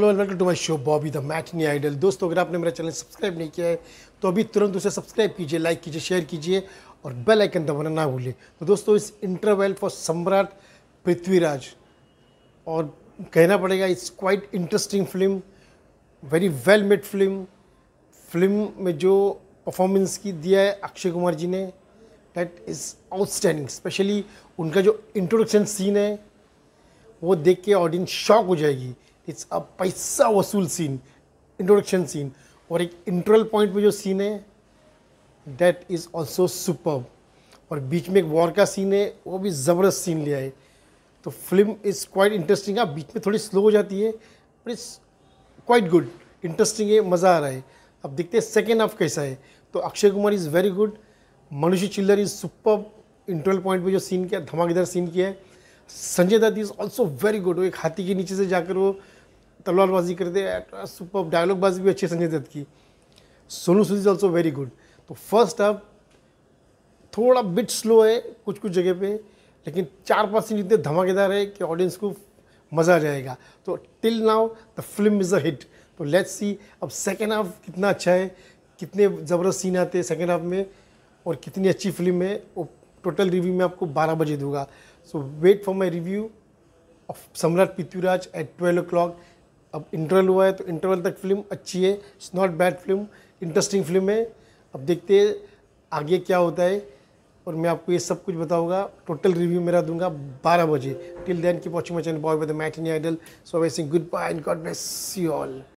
hello and welcome to my show Bobby the matinee idol दोस्तों अगर आपने मेरा चैनल सब्सक्राइब नहीं किया है तो अभी तुरंत उसे सब्सक्राइब कीजिए लाइक कीजिए शेयर कीजिए और बेल आइकन दबाना ना भूलिए तो दोस्तों इस इंटरवेल फॉर सम्राट पृथ्वीराज और कहना पड़ेगा it's quite interesting film very well made film film में जो परफॉर्मेंस की दिया है अक्षय कुमार जी ने दैट इज़ आउटस्टैंडिंग स्पेशली उनका जो इंट्रोडक्शन सीन है वो देख के ऑडियंस शॉक हो जाएगी इट्स अ पैसा वसूल सीन इंट्रोडक्शन सीन और एक इंटरवल पॉइंट में जो सीन है दैट इज़ ऑल्सो सुपर और बीच में एक वॉर का सीन है वो भी ज़बरदस्त सीन लिया है तो फिल्म इज़ क्वाइट इंटरेस्टिंग है बीच में थोड़ी स्लो हो जाती है but it's quite good interesting है मज़ा आ रहा है अब देखते हैं सेकेंड हाफ कैसा है तो Akshay Kumar is very good Manushi Chhillar is super interval point पे जो सीन किया धमाकेदार सीन किया है Sanjay Dutt is also very good वो एक हाथी के नीचे से जाकर वो तलवारबाजी करते तो सुपर डायलॉग बाजी भी अच्छी संजय दत्त की Sonu Sood is also very good तो फर्स्ट हाफ थोड़ा बिट स्लो है कुछ कुछ जगह पे लेकिन चार पाँच सीन इतने धमाकेदार है कि ऑडियंस को मज़ा आ जाएगा तो till now the film is a hit तो लेट्स सी अब सेकेंड हाफ कितना अच्छा है कितने ज़बरदस्त सीन आते हैं सेकेंड हाफ में और कितनी अच्छी फिल्म है वो टोटल रिव्यू मैं आपको 12 बजे दूंगा so wait for my review of Samrat Prithviraj at twelve o'clock अब इंटरवल हुआ है तो इंटरवल तक फिल्म अच्छी है it's not bad film interesting film है अब देखते हैं आगे क्या होता है और मैं आपको ये सब कुछ बताऊंगा टोटल रिव्यू मेरा दूंगा 12 बजे till then keep watching match and boy with matinee idol so we sing good bye and God bless you all